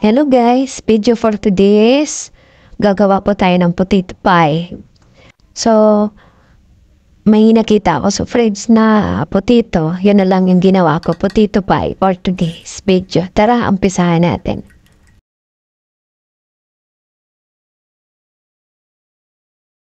Hello guys! Video for today is gagawa po tayo ng potato pie. So, may nakita ako sa fridge na potato. Yun na lang yung ginawa ko, potato pie for today's video. Tara, umpisahan natin.